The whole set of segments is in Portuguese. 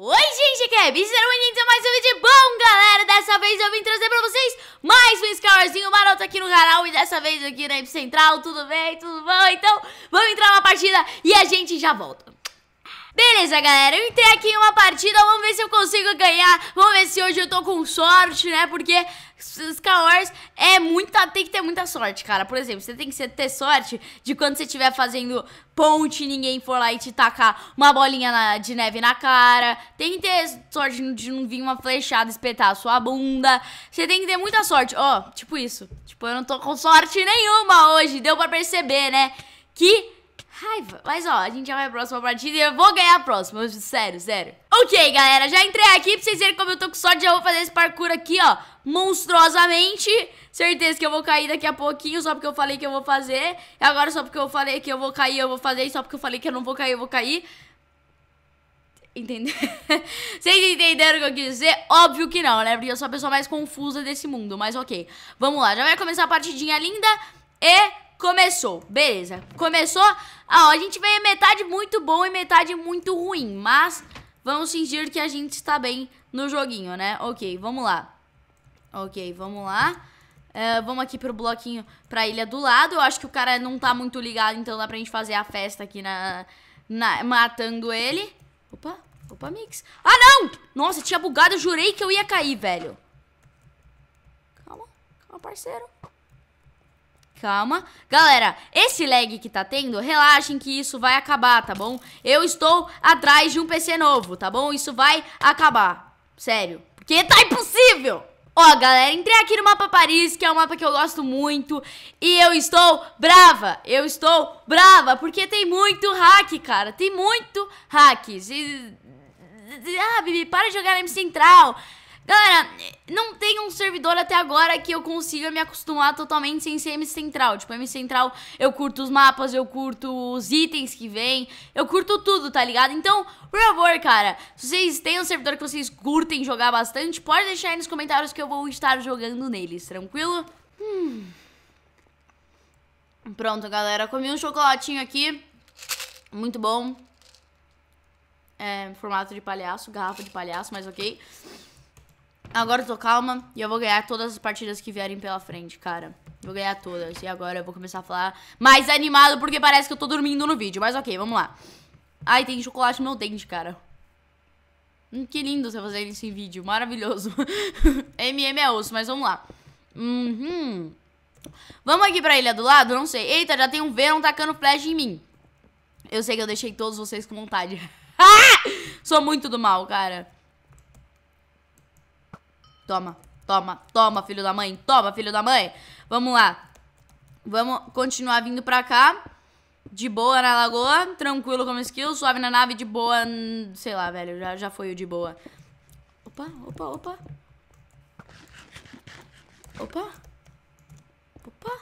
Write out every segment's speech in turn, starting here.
Oi, gente, aqui é o vindos a então mais um vídeo bom, galera! Dessa vez eu vim trazer pra vocês mais um Scorezinho maroto aqui no canal e dessa vez aqui na Ip Central, tudo bem? Tudo bom? Então, vamos entrar na partida e a gente já volta. Beleza, galera, eu entrei aqui em uma partida, vamos ver se eu consigo ganhar, vamos ver se hoje eu tô com sorte, né, porque Skywars é muita, tem que ter muita sorte, cara. Por exemplo, você tem que ter sorte de quando você estiver fazendo ponte, ninguém for lá e te tacar uma bolinha de neve na cara. Tem que ter sorte de não vir uma flechada espetar a sua bunda. Você tem que ter muita sorte. Ó, oh, tipo isso. Tipo, eu não tô com sorte nenhuma hoje, deu pra perceber, né? Que raiva. Mas ó, a gente já vai pra próxima partida e eu vou ganhar a próxima. Sério, sério. Ok, galera, já entrei aqui pra vocês verem como eu tô com sorte. Já vou fazer esse parkour aqui, ó, monstruosamente. Certeza que eu vou cair daqui a pouquinho, só porque eu falei que eu vou fazer. E agora só porque eu falei que eu vou cair, eu vou fazer. E só porque eu falei que eu não vou cair, eu vou cair. Entender? Vocês entenderam o que eu quis dizer? Óbvio que não, né? Porque eu sou a pessoa mais confusa desse mundo, mas ok. Vamos lá, já vai começar a partidinha linda e começou, beleza. Começou, ah, ó, a gente veio metade muito bom e metade muito ruim, mas vamos fingir que a gente está bem no joguinho, né? Ok, vamos lá. Ok, vamos lá. Uh, vamos aqui pro bloquinho, pra ilha do lado. Eu acho que o cara não tá muito ligado, então dá pra gente fazer a festa aqui na, na matando ele. Opa, opa, Mix. Ah, não! Nossa, tinha bugado, eu jurei que eu ia cair, velho. Calma, calma, parceiro. Calma. Galera, esse lag que tá tendo, relaxem que isso vai acabar, tá bom? Eu estou atrás de um PC novo, tá bom? Isso vai acabar. Sério. Porque tá impossível! Ó, galera, entrei aqui no mapa Paris, que é um mapa que eu gosto muito, e eu estou brava, eu estou brava, porque tem muito hack, cara, tem muito hacks, e... Ah, Bibi, para de jogar na M Central, Galera, não tem um servidor até agora que eu consiga me acostumar totalmente sem ser MC Central. Tipo, MC Central, eu curto os mapas, eu curto os itens que vem, eu curto tudo, tá ligado? Então, por favor, cara, se vocês têm um servidor que vocês curtem jogar bastante, pode deixar aí nos comentários que eu vou estar jogando neles, tranquilo? Hum. Pronto, galera, comi um chocolatinho aqui, muito bom. É, formato de palhaço, garrafa de palhaço, mas ok. Agora eu tô calma e eu vou ganhar todas as partidas que vierem pela frente, cara. Vou ganhar todas. E agora eu vou começar a falar mais animado porque parece que eu tô dormindo no vídeo. Mas ok, vamos lá. Ai, tem chocolate no meu dente, cara. Hum, que lindo você fazer isso em vídeo. Maravilhoso. MM é osso, mas vamos lá. Uhum. Vamos aqui pra ilha do lado? Não sei. Eita, já tem um Venom tacando flash em mim. Eu sei que eu deixei todos vocês com vontade. Ah! Sou muito do mal, cara. Toma, toma, toma, filho da mãe. Toma, filho da mãe. Vamos lá. Vamos continuar vindo pra cá. De boa na lagoa. Tranquilo como skill. Suave na nave, de boa. Sei lá, velho. Já, já foi o de boa. Opa, opa, opa. Opa. Opa.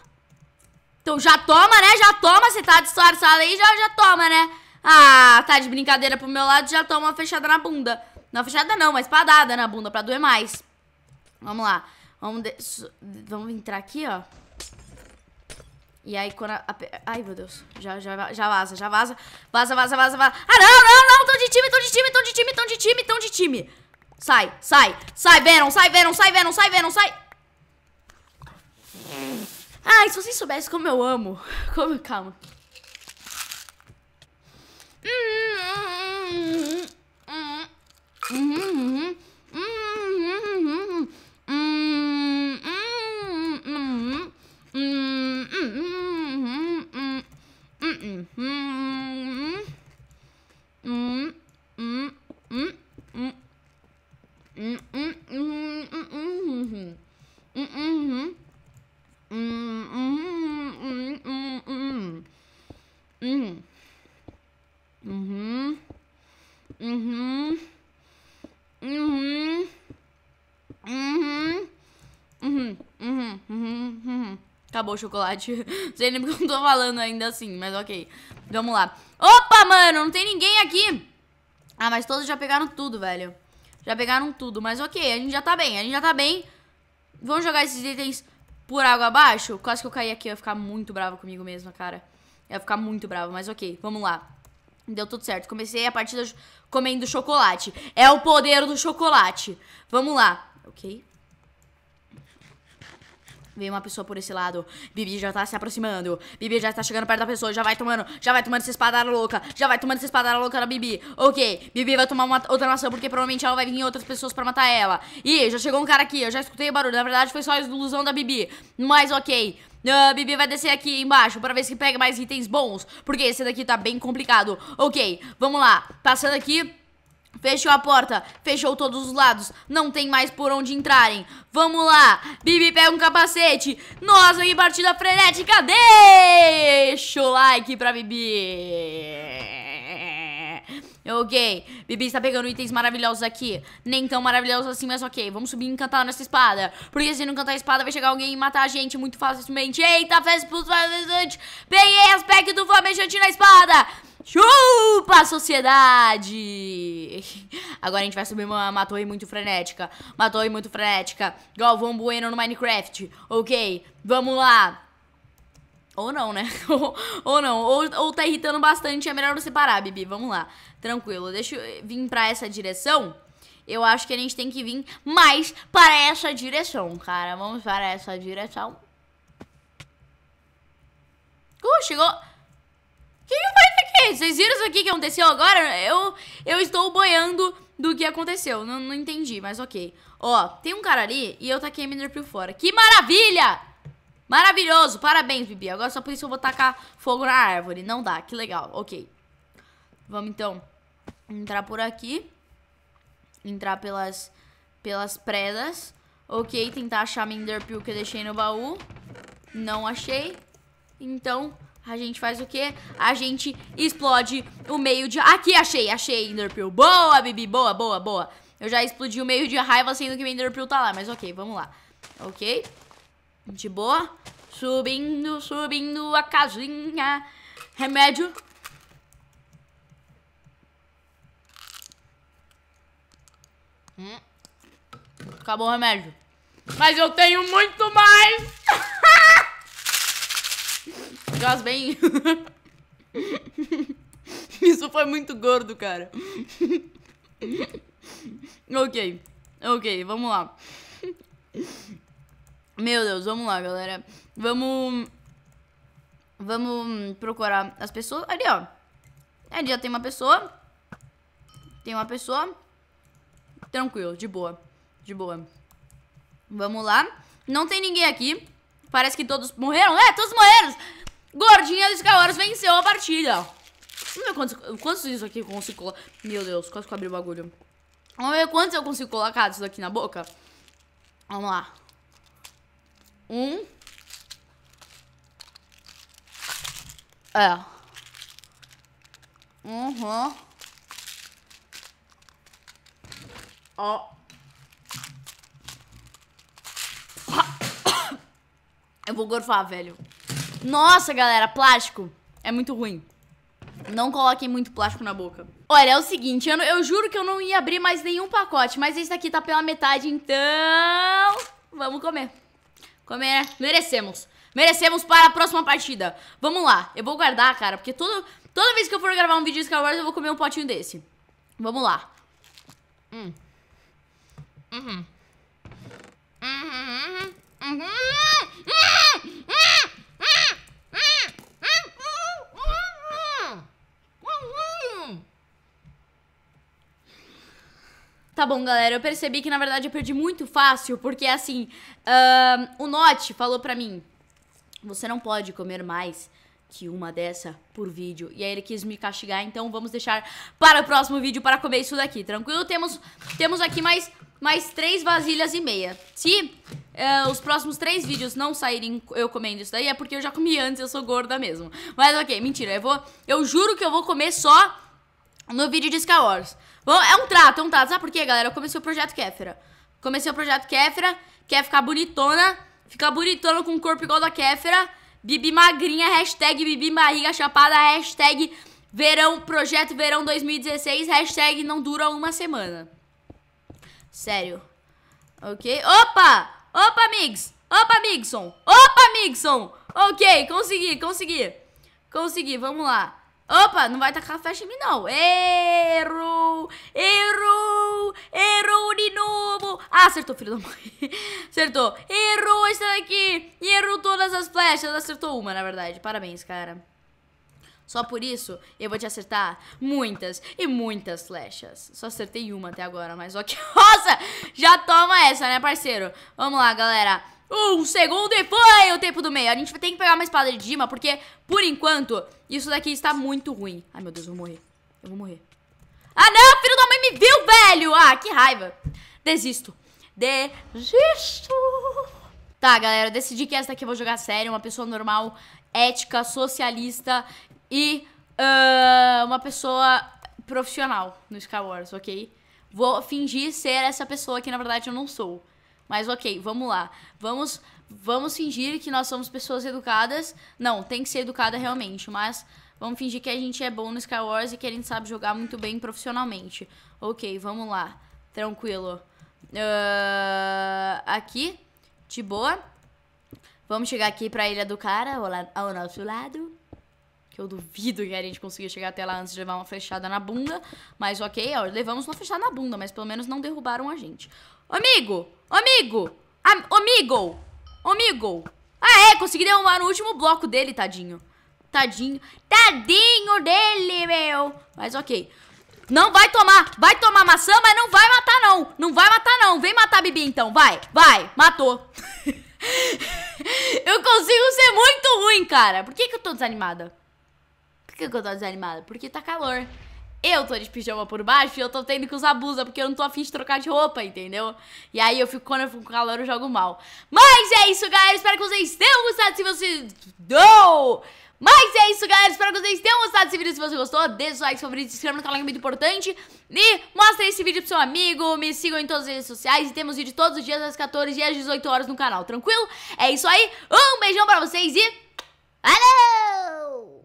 Então já toma, né? Já toma. Você tá disfarçado aí, já, já toma, né? Ah, tá de brincadeira pro meu lado, já toma uma fechada na bunda. Não fechada não, mas espadada na bunda pra doer mais. Vamos lá. Vamos, de... Vamos entrar aqui, ó. E aí quando a... Ai, meu Deus. Já, já, já vaza, já vaza. Vaza, vaza, vaza, vaza. Ah, não, não, não. Tão de time, tão de time, tão de time, tão de time, tão de time. Sai, sai. Sai, Venom, sai, Venom, sai, Venom, sai, Venom, sai. Ai, se vocês soubessem como eu amo. Como... Calma. Hum. Acabou o chocolate. Não sei nem porque eu não tô falando ainda assim, mas ok. Vamos lá. Opa, mano, não tem ninguém aqui. Ah, mas todos já pegaram tudo, velho. Já pegaram tudo, mas ok, a gente já tá bem, a gente já tá bem. Vamos jogar esses itens por água abaixo? Quase que eu caí aqui, eu ia ficar muito bravo comigo mesma, cara. Eu ia ficar muito bravo, mas ok, vamos lá. Deu tudo certo. Comecei a partida comendo chocolate. É o poder do chocolate. Vamos lá. Ok. Veio uma pessoa por esse lado. Bibi já tá se aproximando. Bibi já tá chegando perto da pessoa. Já vai tomando. Já vai tomando essa espadada louca. Já vai tomando essa espadada louca da Bibi. Ok. Bibi vai tomar uma, outra maçã porque provavelmente ela vai vir em outras pessoas pra matar ela. Ih, já chegou um cara aqui. Eu já escutei o barulho. Na verdade foi só a ilusão da Bibi. Mas ok. Uh, Bibi vai descer aqui embaixo para ver se pega mais itens bons. Porque esse daqui tá bem complicado. Ok, vamos lá. Passando aqui. Fechou a porta, fechou todos os lados, não tem mais por onde entrarem. Vamos lá, Bibi pega um capacete. Nossa, que partida frenética! Deixa o like pra Bibi. Ok, Bibi está pegando itens maravilhosos aqui Nem tão maravilhosos assim, mas ok Vamos subir e encantar nessa espada Porque se não encantar a espada, vai chegar alguém e matar a gente Muito facilmente Eita, fez Peguei aspecto do flamejante na espada Chupa a sociedade! Agora a gente vai subir uma Matou muito frenética. Uma torre muito frenética. Galvão Bueno no Minecraft. Ok, vamos lá. Ou não, né? ou, não. Ou, ou tá irritando bastante, é melhor você parar, Bibi. Vamos lá. Tranquilo. Deixa eu vir pra essa direção. Eu acho que a gente tem que vir mais para essa direção, cara. Vamos para essa direção. Uh, chegou. Quem vai vocês viram isso aqui que aconteceu agora? Eu, eu estou boiando do que aconteceu. Não, não entendi, mas ok. Ó, tem um cara ali e eu taquei a Miner fora. Que maravilha! Maravilhoso! Parabéns, Bibi. Agora só por isso eu vou tacar fogo na árvore. Não dá, que legal. Ok. Vamos então entrar por aqui. Entrar pelas, pelas predas. Ok, tentar achar a Mender que eu deixei no baú. Não achei. Então, a gente faz o quê? A gente explode o meio de... Aqui, achei, achei, Enderpeel. Boa, Bibi, boa, boa, boa. Eu já explodi o meio de raiva sendo que o Enderpeel tá lá, mas ok, vamos lá. Ok. De boa. Subindo, subindo a casinha. Remédio. Hum. Acabou o remédio. Mas eu tenho muito mais! Gás bem. Isso foi muito gordo, cara. ok. Ok, vamos lá. Meu Deus, vamos lá, galera. Vamos. Vamos procurar as pessoas. Ali, ó. Ali já tem uma pessoa. Tem uma pessoa. Tranquilo, de boa. De boa. Vamos lá. Não tem ninguém aqui. Parece que todos morreram. É, todos morreram! Gordinha dos Caoras venceu a partida. Vamos ver quantos, quantos isso aqui eu consigo colocar. Meu Deus, quase que eu abri o bagulho. Vamos ver quantos eu consigo colocar disso aqui na boca. Vamos lá. Um. É. Uhum. Ó. Eu vou gorfar, velho. Nossa, galera, plástico é muito ruim. Não coloquem muito plástico na boca. Olha, é o seguinte, eu, eu juro que eu não ia abrir mais nenhum pacote, mas esse daqui tá pela metade, então... Vamos comer. Comer, Merecemos. Merecemos para a próxima partida. Vamos lá. Eu vou guardar, cara, porque todo, toda vez que eu for gravar um vídeo de Star Wars, eu vou comer um potinho desse. Vamos lá. Hum. Uhum. Uhum. Uhum. Uhum. Uhum. Uhum. uhum. Tá bom, galera, eu percebi que na verdade eu perdi muito fácil, porque assim, uh, o Note falou pra mim: você não pode comer mais que uma dessa por vídeo. E aí ele quis me castigar, então vamos deixar para o próximo vídeo para comer isso daqui, tranquilo? Temos, temos aqui mais, mais três vasilhas e meia. Se uh, os próximos três vídeos não saírem eu comendo isso daí, é porque eu já comi antes, eu sou gorda mesmo. Mas ok, mentira, eu vou. Eu juro que eu vou comer só no vídeo de Star Wars. Bom, é um trato, é um trato. Sabe por quê, galera? Eu comecei o projeto Kéfera. Comecei o projeto Kéfera, quer ficar bonitona, ficar bonitona com um corpo igual da Kéfera, Bibi magrinha, hashtag Bibi barriga chapada, hashtag verão, projeto verão 2016, hashtag não dura uma semana. Sério. Ok. Opa! Opa, amigos! Opa, Migson! Opa, Migson! Ok, consegui, consegui. Consegui, vamos lá. Opa, não vai tacar flecha em mim, não. Erro! Erro! Erro de novo! Ah, acertou, filho da mãe. acertou. Errou essa daqui! E errou todas as flechas. Acertou uma, na verdade. Parabéns, cara. Só por isso, eu vou te acertar muitas e muitas flechas. Só acertei uma até agora, mas ó que... Nossa! Já toma essa, né, parceiro? Vamos lá, galera. Um segundo e foi o tempo do meio. A gente tem que pegar uma espada de Dima, porque, por enquanto, isso daqui está muito ruim. Ai, meu Deus, eu vou morrer. Eu vou morrer. Ah, não! Filho da mãe me viu, velho! Ah, que raiva. Desisto. Desisto. Tá, galera, eu decidi que essa daqui eu vou jogar sério. Uma pessoa normal, ética, socialista e uh, uma pessoa profissional no Skywars, ok? Vou fingir ser essa pessoa que, na verdade, eu não sou. Mas ok, vamos lá. Vamos, vamos fingir que nós somos pessoas educadas. Não, tem que ser educada realmente, mas vamos fingir que a gente é bom no Sky Wars e que a gente sabe jogar muito bem profissionalmente. Ok, vamos lá. Tranquilo. Uh, aqui, de boa. Vamos chegar aqui pra ilha do cara, ao, ao nosso lado que eu duvido que a gente consiga chegar até lá antes de levar uma fechada na bunda. Mas ok, ó, levamos uma fechada na bunda, mas pelo menos não derrubaram a gente. Amigo! Amigo! Am amigo! Amigo! Ah, é, consegui derrubar o último bloco dele, tadinho. Tadinho. Tadinho dele, meu! Mas ok. Não vai tomar, vai tomar maçã, mas não vai matar não. Não vai matar não. Vem matar a Bibi então, vai, vai, matou. eu consigo ser muito ruim, cara. Por que, que eu tô desanimada? que, que eu tô desanimada? Porque tá calor. Eu tô de pijama por baixo e eu tô tendo que usar blusa, porque eu não tô afim de trocar de roupa, entendeu? E aí eu fico, quando eu fico com calor, eu jogo mal. Mas é isso, galera. Espero que vocês tenham gostado. Se vocês. Oh! Mas é isso, galera. Espero que vocês tenham gostado desse vídeo. Se você gostou, deixa o like, favorito, se inscreva no canal, que é muito importante. E mostre esse vídeo pro seu amigo. Me sigam em todas as redes sociais. E temos vídeo todos os dias, às 14 e às 18 horas no canal, tranquilo? É isso aí. Um beijão pra vocês e. Valeu!